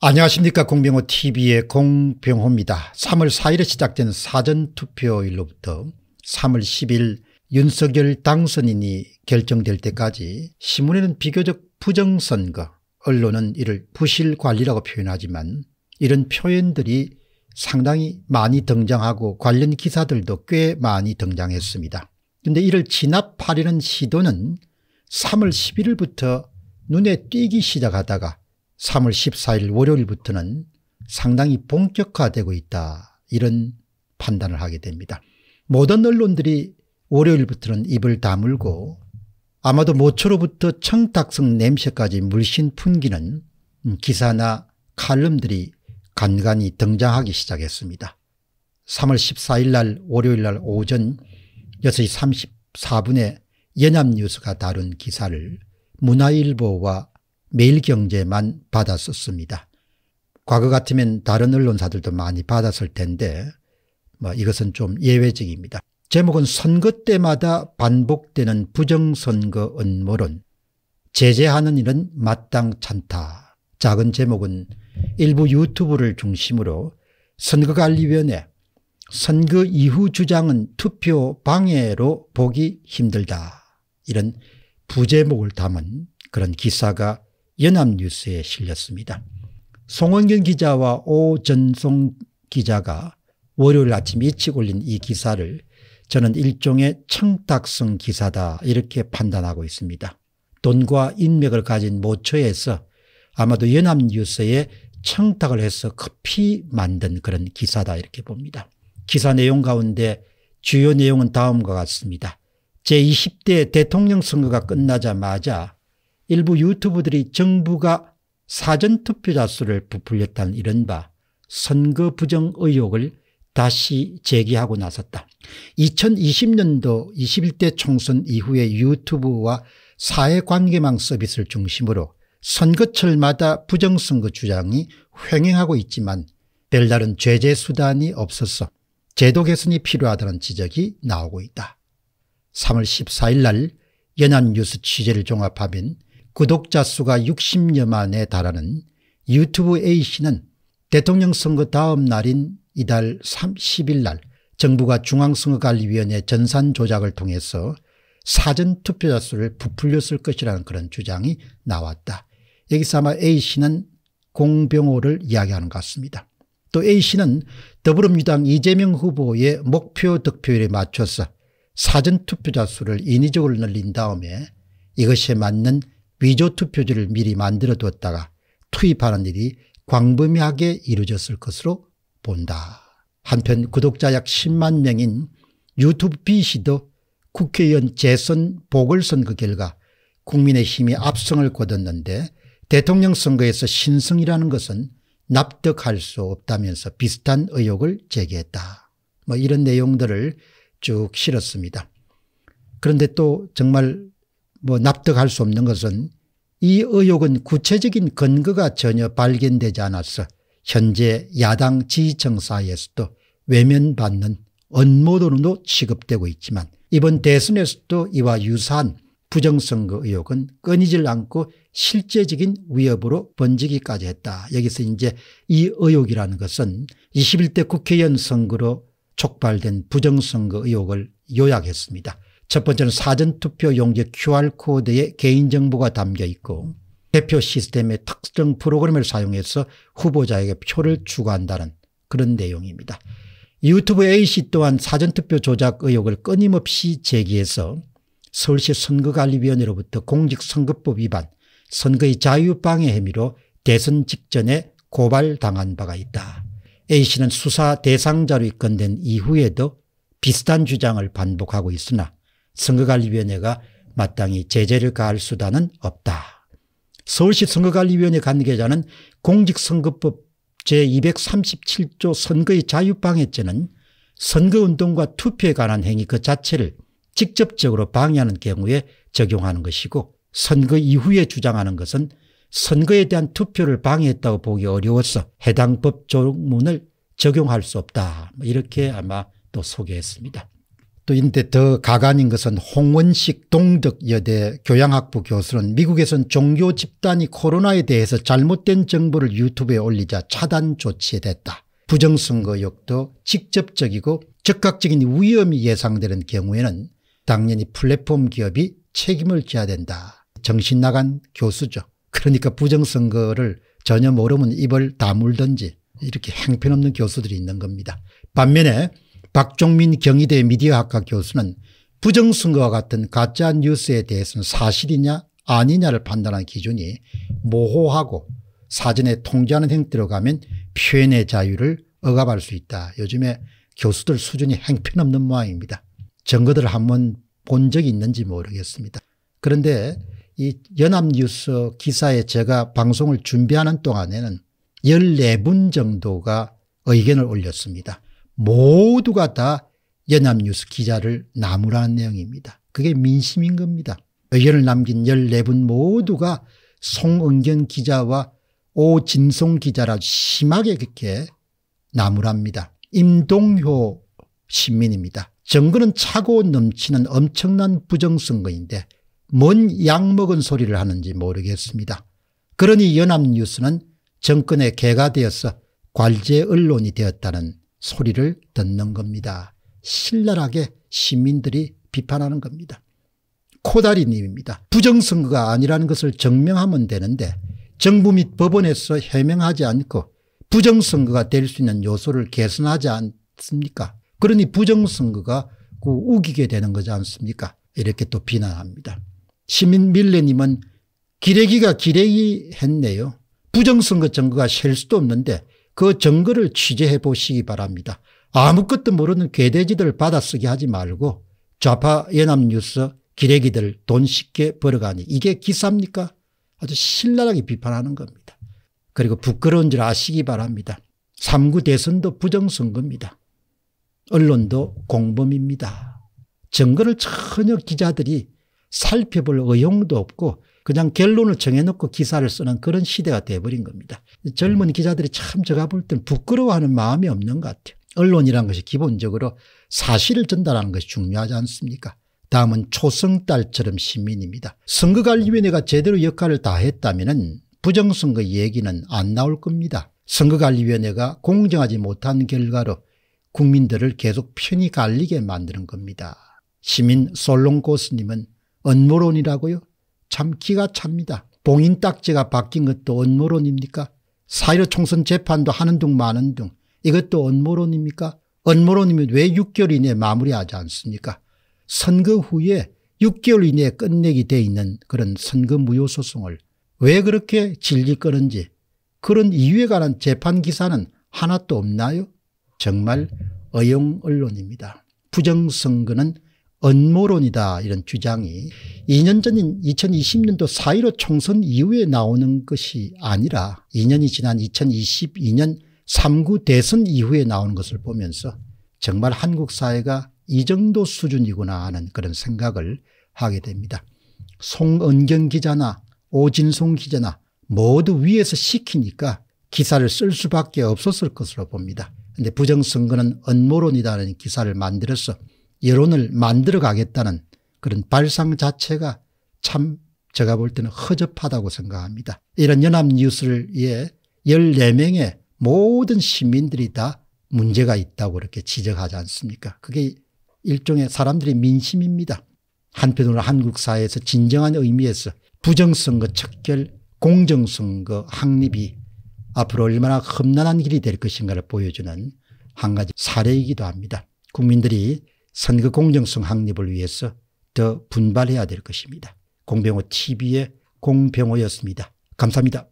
안녕하십니까 공병호TV의 공병호입니다. 3월 4일에 시작된 사전투표일로부터 3월 10일 윤석열 당선인이 결정될 때까지 신문에는 비교적 부정선거 언론은 이를 부실관리라고 표현하지만 이런 표현들이 상당히 많이 등장하고 관련 기사들도 꽤 많이 등장했습니다. 그런데 이를 진압하려는 시도는 3월 11일부터 눈에 띄기 시작하다가 3월 14일 월요일부터는 상당히 본격화되고 있다 이런 판단을 하게 됩니다. 모든 언론들이 월요일부터는 입을 다물고 아마도 모처로부터 청탁성 냄새까지 물씬 풍기는 기사나 칼럼들이 간간히 등장하기 시작했습니다. 3월 14일 날 월요일 날 오전 6시 34분에 연합뉴스가 다룬 기사를 문화일보와 매일경제만 받았었습니다. 과거 같으면 다른 언론사들도 많이 받았을 텐데 뭐 이것은 좀 예외적입니다. 제목은 선거 때마다 반복되는 부정선거 음모론 제재하는 일은 마땅찮다. 작은 제목은 일부 유튜브를 중심으로 선거관리위원회 선거 이후 주장은 투표 방해로 보기 힘들다. 이런 부제목을 담은 그런 기사가 연합뉴스에 실렸습니다. 송원경 기자와 오전송 기자가 월요일 아침 일찍 올린 이 기사를 저는 일종의 청탁성 기사다 이렇게 판단하고 있습니다. 돈과 인맥을 가진 모처에서 아마도 연합뉴스에 청탁을 해서 커피 만든 그런 기사다 이렇게 봅니다. 기사 내용 가운데 주요 내용은 다음과 같습니다. 제20대 대통령 선거가 끝나자마자 일부 유튜브들이 정부가 사전투표자 수를 부풀렸다는 이른바 선거 부정 의혹을 다시 제기하고 나섰다. 2020년도 21대 총선 이후에 유튜브와 사회관계망 서비스를 중심으로 선거철마다 부정선거 주장이 횡행하고 있지만 별다른 제재 수단이 없어서 제도 개선이 필요하다는 지적이 나오고 있다. 3월 14일 날 연합뉴스 취재를 종합하면 구독자 수가 60여 만에 달하는 유튜브 A씨는 대통령 선거 다음 날인 이달 30일 날 정부가 중앙선거관리위원회 전산 조작을 통해서 사전 투표자 수를 부풀렸을 것이라는 그런 주장이 나왔다. 여기서 아마 A씨는 공병호를 이야기하는 것 같습니다. 또 A씨는 더불어민주당 이재명 후보의 목표 득표율에 맞춰서 사전투표자 수를 인위적으로 늘린 다음에 이것에 맞는 위조 투표지를 미리 만들어 뒀다가 투입하는 일이 광범위하게 이루어졌을 것으로 본다. 한편 구독자 약 10만 명인 유튜브 B씨도 국회의원 재선 보궐선거 결과 국민의힘이 압승을 거뒀는데 대통령 선거에서 신승이라는 것은 납득할 수 없다면서 비슷한 의혹을 제기했다. 뭐 이런 내용들을 쭉 실었습니다. 그런데 또 정말 뭐 납득할 수 없는 것은 이 의혹은 구체적인 근거가 전혀 발견되지 않았어 현재 야당 지지층 사이에서도 외면받는 언모론으로 취급되고 있지만 이번 대선에서도 이와 유사한 부정선거 의혹은 끊이질 않고 실제적인 위협으로 번지기까지 했다. 여기서 이제 이 의혹이라는 것은 21대 국회의원 선거로 촉발된 부정선거 의혹을 요약했습니다. 첫 번째는 사전투표 용지 QR코드에 개인정보가 담겨 있고 대표 시스템의 특정 프로그램을 사용해서 후보자에게 표를 추가한다는 그런 내용입니다. 유튜브 A씨 또한 사전투표 조작 의혹을 끊임없이 제기해서 서울시 선거관리위원회로부터 공직선거법 위반 선거의 자유방해 혐의로 대선 직전에 고발당한 바가 있다. A씨는 수사 대상자로 입건된 이후에도 비슷한 주장을 반복하고 있으나 선거관리위원회가 마땅히 제재를 가할 수단은 없다. 서울시 선거관리위원회 관계자는 공직선거법 제237조 선거의 자유방해죄는 선거운동과 투표에 관한 행위 그 자체를 직접적으로 방해하는 경우에 적용하는 것이고 선거 이후에 주장하는 것은 선거에 대한 투표를 방해했다고 보기 어려워서 해당 법 조문을 적용할 수 없다. 뭐 이렇게 아마 또 소개했습니다. 또 인데 더 가관인 것은 홍원식 동덕여대 교양학부 교수는 미국에선 종교 집단이 코로나에 대해서 잘못된 정보를 유튜브에 올리자 차단 조치됐다. 부정선거 역도 직접적이고 적극적인 위험이 예상되는 경우에는 당연히 플랫폼 기업이 책임을 져야 된다. 정신 나간 교수죠. 그러니까 부정선거를 전혀 모르면 입을 다물든지 이렇게 행편없는 교수들이 있는 겁니다. 반면에 박종민 경희대 미디어학과 교수는 부정선거와 같은 가짜 뉴스에 대해서는 사실이냐 아니냐를 판단하는 기준이 모호하고 사전에 통제하는 형태로 가면 표현의 자유를 억압할 수 있다. 요즘에 교수들 수준이 행편없는 모양입니다. 증거들을 한번 본 적이 있는지 모르겠습니다. 그런데 이 연합뉴스 기사에 제가 방송을 준비하는 동안에는 14분 정도가 의견을 올렸습니다. 모두가 다 연합뉴스 기자를 나무라는 내용입니다. 그게 민심인 겁니다. 의견을 남긴 14분 모두가 송은견 기자와 오진송 기자라 심하게 그렇게 나무랍니다. 임동효 시민입니다. 정거는 차고 넘치는 엄청난 부정선거인데 뭔약 먹은 소리를 하는지 모르겠습니다. 그러니 연합뉴스는 정권의 개가 되어서 관제 언론이 되었다는 소리를 듣는 겁니다. 신랄하게 시민들이 비판하는 겁니다. 코다리님입니다. 부정선거가 아니라는 것을 증명하면 되는데 정부 및 법원에서 해명하지 않고 부정선거가 될 수 있는 요소를 개선하지 않습니까 그러니 부정선거가 그 우기게 되는 거지 않습니까 이렇게 또 비난합니다. 시민 밀레님은 기레기가 기레기 했네요. 부정선거 증거가 셀 수도 없는데 그증거를 취재해 보시기 바랍니다. 아무것도 모르는 괴돼지들 받아쓰기 하지 말고 좌파 연합뉴스 기레기들 돈 쉽게 벌어가니 이게 기사입니까? 아주 신랄하게 비판하는 겁니다. 그리고 부끄러운 줄 아시기 바랍니다. 3구 대선도 부정선거입니다. 언론도 공범입니다. 증거를 전혀 기자들이 살펴볼 의용도 없고 그냥 결론을 정해놓고 기사를 쓰는 그런 시대가 돼버린 겁니다. 젊은 음. 기자들이 참 제가 볼 땐 부끄러워하는 마음이 없는 것 같아요. 언론이란 것이 기본적으로 사실을 전달하는 것이 중요하지 않습니까? 다음은 초승달처럼 시민입니다. 선거관리위원회가 제대로 역할을 다했다면 부정선거 얘기는 안 나올 겁니다. 선거관리위원회가 공정하지 못한 결과로 국민들을 계속 편히 갈리게 만드는 겁니다. 시민 솔롱고스님은 언모론이라고요? 참 기가 찹니다. 봉인딱지가 바뀐 것도 언모론입니까? 사일오 총선 재판도 하는 둥 마는 둥 이것도 언모론입니까? 언모론이면 왜 6개월 이내에 마무리하지 않습니까? 선거 후에 6개월 이내에 끝내기 돼 있는 그런 선거 무효 소송을 왜 그렇게 질질 끄는지 그런 이유에 관한 재판 기사는 하나도 없나요? 정말 어용 언론입니다. 부정선거는 언모론이다 이런 주장이 2년 전인 2020년도 4.15 총선 이후에 나오는 것이 아니라 2년이 지난 2022년 3구 대선 이후에 나오는 것을 보면서 정말 한국 사회가 이 정도 수준이구나 하는 그런 생각을 하게 됩니다. 송은경 기자나 오진송 기자나 모두 위에서 시키니까 기사를 쓸 수밖에 없었을 것으로 봅니다. 근데 부정선거는 언모론이라는 다 기사를 만들어서 여론을 만들어 가겠다는 그런 발상 자체가 참 제가 볼 때는 허접하다고 생각합니다. 이런 연합뉴스를 위해 14명의 모든 시민들이 다 문제가 있다고 이렇게 지적하지 않습니까? 그게 일종의 사람들의 민심입니다. 한편으로 한국 사회에서 진정한 의미에서 부정선거 척결, 공정선거 확립이 앞으로 얼마나 험난한 길이 될 것인가를 보여주는 한 가지 사례이기도 합니다. 국민들이 선거 공정성 확립을 위해서 더 분발해야 될 것입니다. 공병호 TV의 공병호였습니다. 감사합니다.